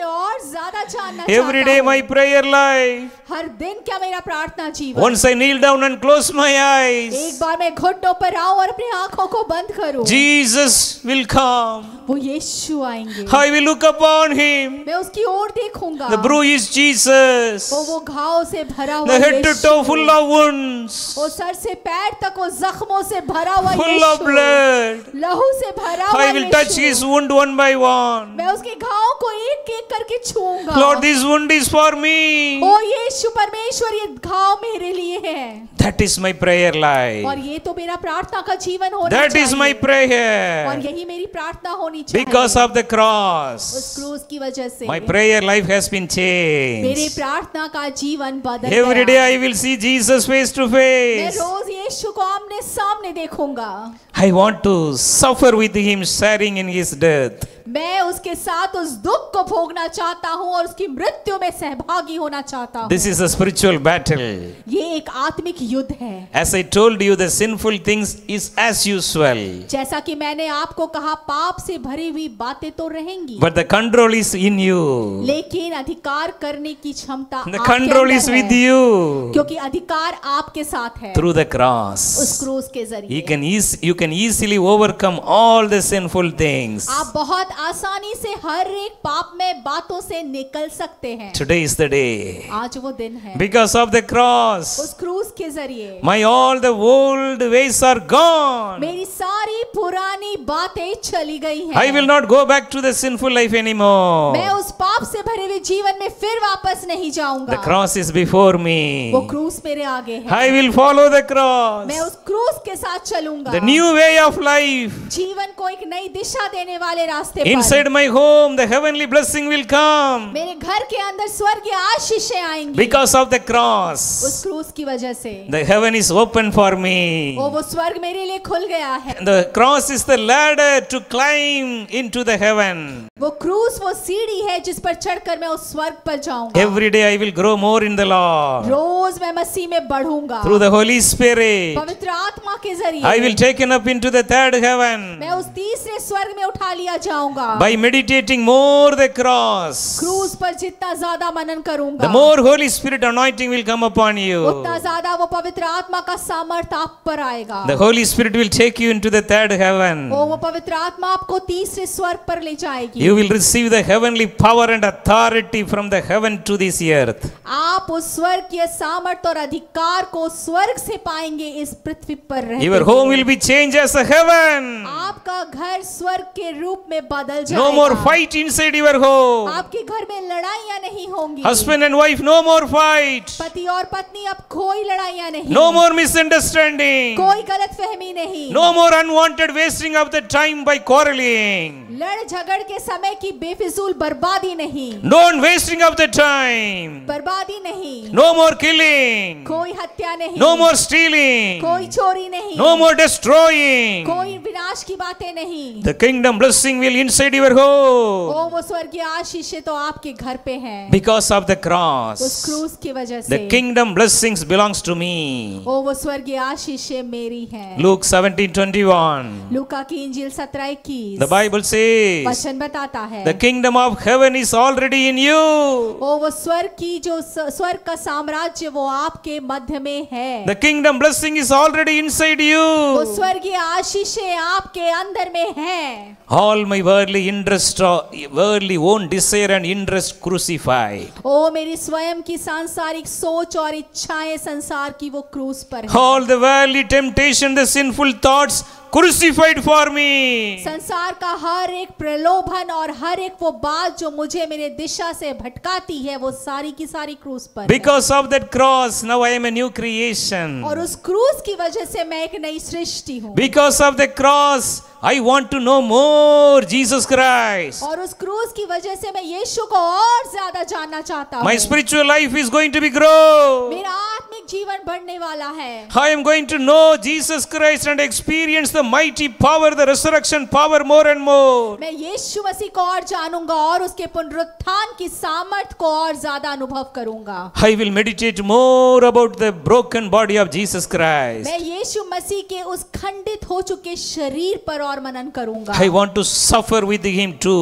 जानना Every day my prayer life. हर दिन क्या मेरा प्रार्थना जीवन Once I kneel down and close my eyes. एक बार मैं घुटनों पर आऊं और अपनी आंखों को बंद करूं. Jesus will come. वो यीशु आएंगे. I will look upon him. मैं उसकी ओर देखूंगा. The bruise is Jesus. वो वो घाव से भरा हुआ The head to toe full of wounds. वो सर से पैर तक वो जख्मों से भरा हुआ यीशु. Full of blood. लहू से भरा हुआ I will touch his wound one by one. मैं उसके घाव को एक-एक करके छूऊंगा. Lord, this wound is for me. ओ यीशु परमेश्वर ये घाव मेरे लिए है. That is my prayer life. और ये तो मेरा प्रार्थना का जीवन होना चाहिए. That is my prayer. और यही मेरी प्रार्थना होनी चाहिए. Because of the cross. उस क्रूस की वजह से. My prayer life has been changed. मेरे प्रार्थना का जीवन बदल गया. Every day I will see Jesus face to face. मैं रोज यीशु को आमने सामने देखूंगा. I want to suffer with him sharing in his death. मैं उसके साथ उस दुख को भोगना चाहता हूँ और उसकी मृत्यु में सहभागी होना चाहता हूँ this is a spiritual battle ये एक आत्मिक युद्ध है as I told you the sinful things is as usual जैसा कि मैंने आपको कहा पाप से भरी हुई बातें तो रहेंगी but the control is in you लेकिन अधिकार करने की क्षमता the control is with you क्योंकि अधिकार आपके साथ है थ्रू द क्रॉस उस क्रूस के जरिए you can you can easily overcome all the sinful things आप बहुत आसानी से हर एक पाप में बातों से निकल सकते हैं टुडे इज द डे आज वो दिन है बिकॉज ऑफ द क्रॉस उस क्रूज के जरिए my all the world ways are gone मेरी सारी पुरानी बातें चली गई हैं I will not go back to the sinful life more मैं उस पाप से भरे हुए जीवन में फिर वापस नहीं जाऊंगा the cross is before me वो क्रूज मेरे आगे है I will follow the cross मैं उस क्रूज के साथ चलूंगा the new way of life जीवन को एक नई दिशा देने वाले रास्ते Inside my home, the heavenly blessing will come. मेरे घर के अंदर स्वर्गीय आशीषें आएंगी. Because of the cross. उस क्रूस की वजह से. The heaven is open for me. वो वो स्वर्ग मेरे लिए खुल गया है. The cross is the ladder to climb into the heaven. वो क्रूस वो सीढ़ी है जिस पर चढ़कर मैं उस स्वर्ग पर जाऊंगा. Every day I will grow more in the Lord. रोज मैं मसीह में बढ़ूंगा. Through the Holy Spirit. पवित्र आत्मा के जरिए. I will taken up into the third heaven. मैं करूंगा by meditating more the cross क्रूज पर जितना ज्यादा मनन करूंगा more Holy Spirit anointing will come upon you उतना ज्यादा वो पवित्र आत्मा का सामर्थ्य आप पर आएगा the Holy Spirit will take you into the third heaven वो पवित्र आत्मा आपको तीसरे स्वर्ग पर ले जाएगी you will receive the heavenly power and authority from the heaven to this earth आप उस स्वर्ग के सामर्थ्य और अधिकार को स्वर्ग से पाएंगे इस पृथ्वी पर रहते आपका घर स्वर्ग के रूप में बादल जाएगा no more fight side your home आपके घर में लड़ाइयां नहीं होंगी husband and wife no more fight पति और पत्नी अब कोई लड़ाइयां नहीं नो मोर मिसअंडरस्टैंडिंग कोई गलत फहमी नहीं no more unwanted wasting of the time by quarreling लड़ झगड़ के समय की बेफिजूल बर्बादी नहीं don't wasting of the time बर्बादी नहीं नो मोर किलिंग कोई हत्या नहीं नो मोर स्टीलिंग कोई चोरी नहीं नो मोर डिस्ट्रॉइंग कोई विनाश की बातें नहीं द किंगडम ब्लेसिंग विल आशीषें इवरको ओ वो स्वर्गीय आशीष तो आपके घर पे हैं बिकॉज ऑफ द क्रॉस उस क्रूस की वजह से the kingdom blessings belongs to me ओ वो की आशीष मेरी हैं लूक 17:21 लूका की इंजील 17:21 The Bible says. वचन बताता है the kingdom of heaven is already in you ओ वो स्वर्ग की जो स्वर्ग का साम्राज्य वो आपके मध्य में है the kingdom blessing is already inside you वो की आशीष आपके अंदर में हैं all my worldly interest or worldly own desire and interest crucify oh meri swayam ki sansarik soch aur ichhaye sansar ki wo cross par है all the worldly temptation the sinful thoughts crucified for me sansar ka har ek pralobhan aur har ek wo baat jo mujhe mere disha se bhatkati hai wo sari ki sari cross par because of that cross now i am a new creation aur us cross ki wajah se main ek nayi srishti hu because of the cross I want to know more Jesus Christ. और उस क्रूज की वजह से मैं यीशु को और ज्यादा जानना चाहता हूँ My spiritual life is going to be grow. मेरा आत्मिक जीवन बढ़ने वाला है I am going to know Jesus Christ and experience the mighty power, the resurrection power more and more. मैं यीशु मसीह को और जानूंगा और उसके पुनरुत्थान की सामर्थ को और ज्यादा अनुभव करूंगा I will meditate more about the broken body of Jesus Christ मैं यीशु मसीह के उस खंडित हो चुके शरीर पर और मनन करूंगा I want to suffer with him to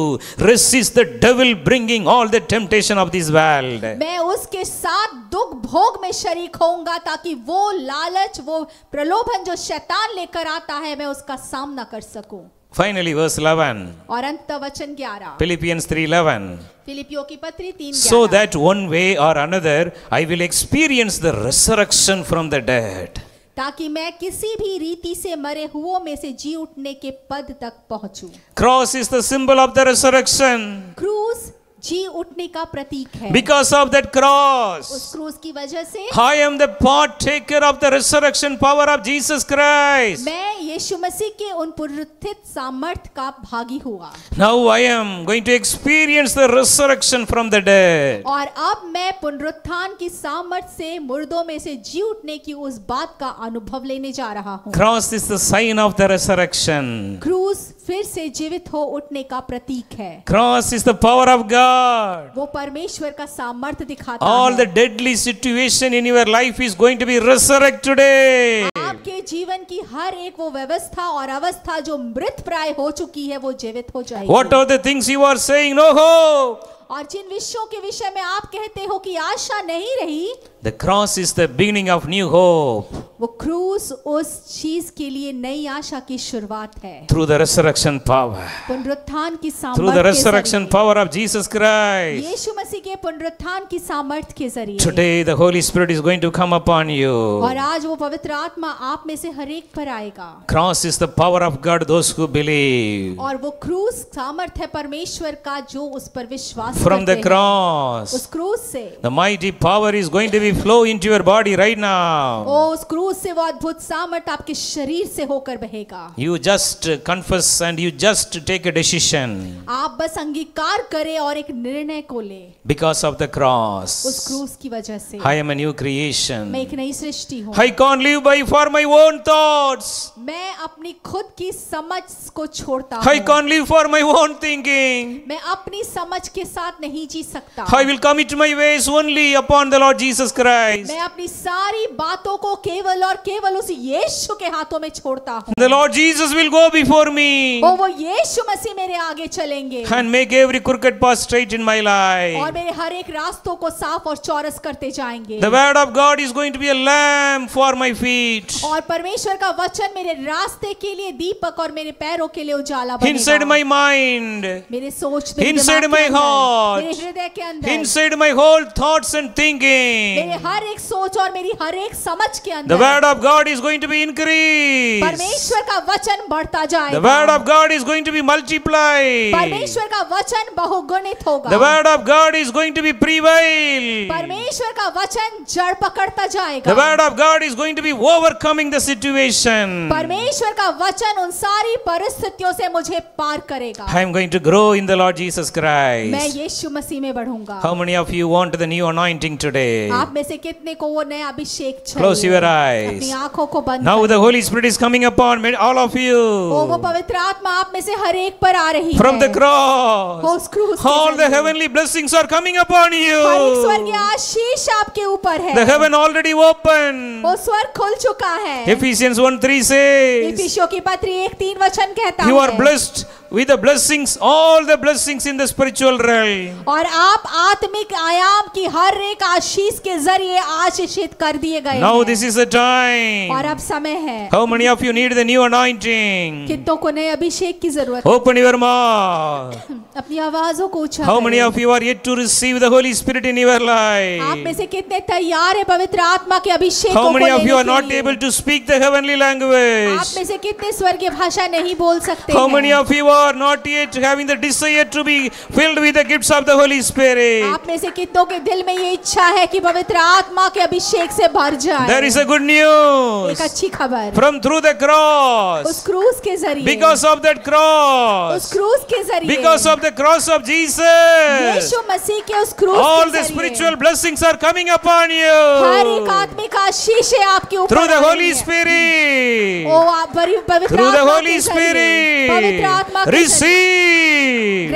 resist the devil bringing all the temptation of this world मैं उसके साथ दुख भोग में शरीक होऊंगा ताकि वो लालच वो प्रलोभन जो शैतान लेकर आता है मैं उसका सामना कर सकूं Finally, verse 11. और अंत वचन 11. Philippians 3:11. फिलिपियों की पत्री 3:11 So that one way or another I will experience the resurrection from the dead. ताकि मैं किसी भी रीति से मरे हुओं में से जी उठने के पद तक पहुंचूं cross is the symbol of the resurrection क्रूस जी उठने का प्रतीक है बिकॉज ऑफ दैट क्रॉस उस क्रूस की वजह से I am the partaker of the resurrection power of Jesus Christ मैं यीशु मसीह के उन पुनरुत्थित सामर्थ का भागी हुआ now I am going to experience the resurrection from the dead और अब मैं पुनरुत्थान की सामर्थ से मुर्दों में से जी उठने की उस बात का अनुभव लेने जा रहा हूं cross is the sign of the resurrection क्रूस फिर से जीवित हो उठने का प्रतीक है cross is the power of God वो परमेश्वर का सामर्थ्य दिखाता All है all the deadly situation in your life is going to be resurrect today उनके जीवन की हर एक वो व्यवस्था और अवस्था जो मृत प्राय हो चुकी है वो जीवित हो जाएगी what are the things you are saying no hope और जिन विषयों के विषय में आप कहते हो कि आशा नहीं रही The cross is the beginning of new hope. वो क्रूस उस चीज के लिए नई आशा की शुरुआत है. Through the resurrection power. पुनरुत्थान की सामर्थ Through the resurrection power of Jesus Christ. यीशु मसीह के पुनरुत्थान की सामर्थ के जरिए. Today the Holy Spirit is going to come upon you. और आज वो पवित्र आत्मा आप में से हर एक पर आएगा. Cross is the power of God those who believe. और वो क्रूस सामर्थ है परमेश्वर का जो उस पर विश्वास करते हैं. From the cross. उस क्रूस से. The mighty power is going to be will flow into your body right now. ओ क्रूस से वो अद्भुत सामर्थ आपके शरीर से होकर बहेगा. You just confess and you just take a decision. आप बस अंगीकार करें और एक निर्णय को ले. Because of the cross. उस क्रूस की वजह से. I am a new creation. मैं एक नई सृष्टि हूँ. I can't live by for my own thoughts. मैं अपनी खुद की समझ को छोड़ता हूँ. I can't live for my own thinking. मैं अपनी समझ के साथ नहीं जी सकता. I will commit my ways only upon the Lord Jesus Christ. मैं अपनी सारी बातों को केवल और केवल उस यीशु के हाथों में छोड़ता हूँ. The Lord Jesus will go before me. और वो यीशु मसीह मेरे आगे चलेंगे. And make every crooked path straight in my life. और मेरे हर एक रास्तों को साफ और चौरस करते जाएंगे. The word of God is going to be a lamp for my feet. और परमेश्वर का वचन मेरे रास्ते के लिए दीपक और मेरे पैरों के लिए उजाला बनेगा. Inside my mind. मेरे सोच में. Inside my heart. मेरे हृदय के अंदर. Inside my whole thoughts and thinking. मेरे hmm. हर एक सोच और मेरी हर एक समझ के अंदर word of God is going to be increase परमेश्वर का वचन बढ़ता जाए word of God is going to be multiply परमेश्वर का वचन बहुगुणित होगा word of God is going to be prevail परमेश्वर का वचन जड़ पकड़ता जाएगा word of God is going to be overcoming the situation परमेश्वर का वचन उन सारी परिस्थितियों से मुझे पार करेगा I am going to grow in the Lord Jesus Christ मैं यीशु मसीह में बढ़ूंगा how many of you want the new anointing today आप में से कितने को वो नया अभिषेक चाहिए Close your eyes. अपनी आंखों को बंद Now the Holy Spirit is coming upon me, all of you. ओ वो पवित्र आत्मा आप में से हर एक पर आ रही From है. From the cross. उस क्रूस All the heavenly blessings are coming upon you. हर एक स्वर्गीय आशीष आपके ऊपर है. The heaven already open. वो स्वर्ग खुल चुका है. Ephesians 1:3 says. इफिसियों की पत्री 1:3 वचन कहता है. You are blessed with the blessings all the blessings in the spiritual realm और आप आत्मिक आयाम की हर एक आशीष के जरिए आशीषित कर दिए गए now this is the time aur ab samay hai how many of you need the new anointing kitno ko को abhishek ki zarurat hai open your mouth apni आवाजों ko uchha how many of you are yet to receive the holy spirit in your life आप में से कितने तैयार हैं पवित्र आत्मा के अभिषेक को how many of you are not able to speak the heavenly language aap mein se kitne swargiya bhasha nahi bol sakte how many of you are not yet having the desire to be filled with the gifts of the Holy Spirit. आप में से कितनों के दिल में ये इच्छा है कि पवित्र आत्मा के अभिषेक से भर जाए. There is a good news. एक अच्छी खबर. From through the cross. उस क्रूस के जरिए. Because of that cross. उस क्रूस के जरिए. Because of the cross of Jesus. यीशु मसीह के उस क्रूस के जरिए. All the spiritual blessings are coming upon you. हर एक आत्मिक आशीषें आपके ऊपर. Through the Holy Spirit. ओ आप पवित्र आत्मा के जरिए. Through the Holy Spirit. पवित्र आत्मा receive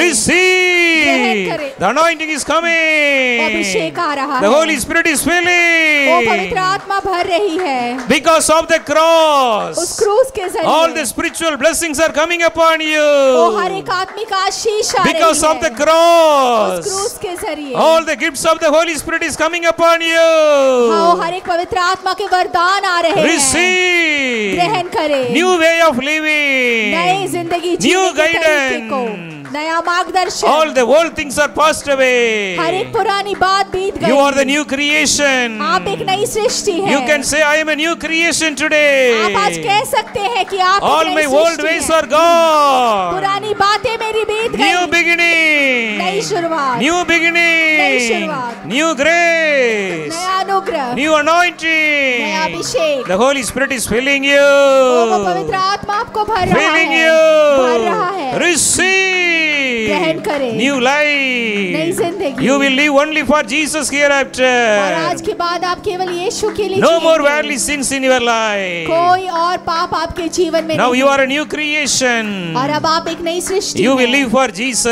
receive the anointing is coming अभिषेक आ रहा the holy spirit is filling वो पवित्र आत्मा भर रही है because of the cross उस क्रूस के जरिए all the spiritual blessings are coming upon you वो हर एक आत्मिक आशीष आ रही है because of the cross उस क्रूस के जरिए all the gifts of the holy spirit is coming upon you हाँ हर एक पवित्र आत्मा के वरदान आ रहे हैं receive ग्रहण करें new way of living नई जिंदगी न्यू गाइडेंस नया मार्गदर्शन all the old things are passed away हर एक पुरानी बात बीत गई you are the new creation आप एक नई सृष्टि हैं you can say I am a new creation today आप आज कह सकते हैं कि आप all my old ways are gone पुरानी बातें मेरी बीत गई न्यू बिगिनिंग नई शुरुआत न्यू बिगिनिंग नई शुरुआत न्यू ग्रेस नया अनुग्रह न्यू अनॉइंटिंग नया अभिषेक the Holy Spirit is filling you पवित्र आत्मा आपको भर रहा है फिलिंग यू भर रहा है रिसीव करें new life you will live only for Jesus hereafter और आज के बाद आप केवल यीशु के लिए नो मोर वैरली सिंस इन योर लाइफ कोई और पाप आपके जीवन में now you are a new creation और अब आप एक नई सृष्टि you will live for Jesus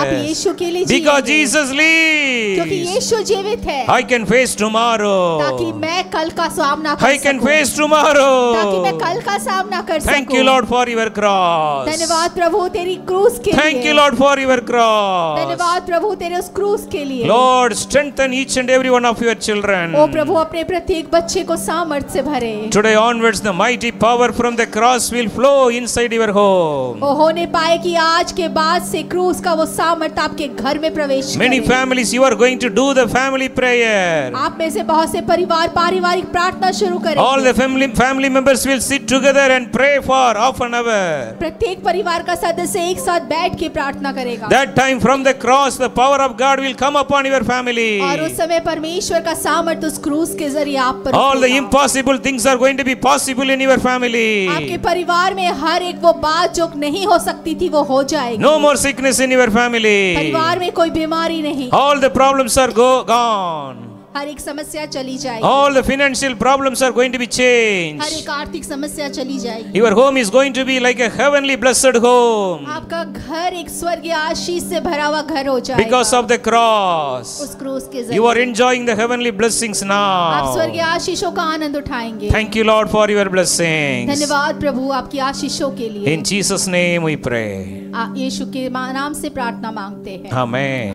आप यीशु के लिए बिकॉज़ जीसस लिव्स क्योंकि यीशु जीवित है आई कैन फेस टुमारो ताकि मैं कल का सामना कर सकूं आई कैन फेस टुमारो ताकि मैं कल का सामना कर सकूं thank you Lord for your cross धन्यवाद प्रभु तेरी क्रूस के लिए thank you Lord for your cross. धन्यवाद प्रभु तेरे उस क्रूस के लिए. Lord strengthen each and every one of your children. ओ प्रभु अपने प्रत्येक बच्चे को सामर्थ से भरे. Today onwards the mighty power from the cross will flow inside your home. ओ होने पाए कि आज के बाद से क्रूस का वो सामर्थ आपके घर में प्रवेश करे. Many families you are going to do the family prayer. आप में से बहुत से परिवार पारिवारिक प्रार्थना शुरू करें. All the family family members will sit together and pray for half an hour. प्रत्येक परिवार का सदस्य एक साथ बैठ के प्रार्थना प्रार्थना करेगा that time from the cross the power of God will come upon your family और उस समय परमेश्वर का सामर्थ्य उस क्रूस के जरिए आप पर all the impossible things are going to be possible in your family आपके परिवार में हर एक वो बात जो नहीं हो सकती थी वो हो जाएगी no more sickness in your family परिवार में कोई बीमारी नहीं all the problems are go gone हर एक समस्या चली जाएगी all the financial problems are going to be change हर एक आर्थिक समस्या चली जाएगी your home is going to be like a heavenly blessed home आपका घर एक स्वर्गीय आशीष से भरा हुआ घर हो जाएगा बिकॉज़ ऑफ द क्रॉस उस क्रूस के जरिए you are enjoying the heavenly blessings now आप स्वर्गीय आशीषों का आनंद उठाएंगे thank you Lord for your blessings धन्यवाद प्रभु आपकी आशीषों के लिए in Jesus name we pray यीशु के नाम से प्रार्थना मांगते हैं आमेन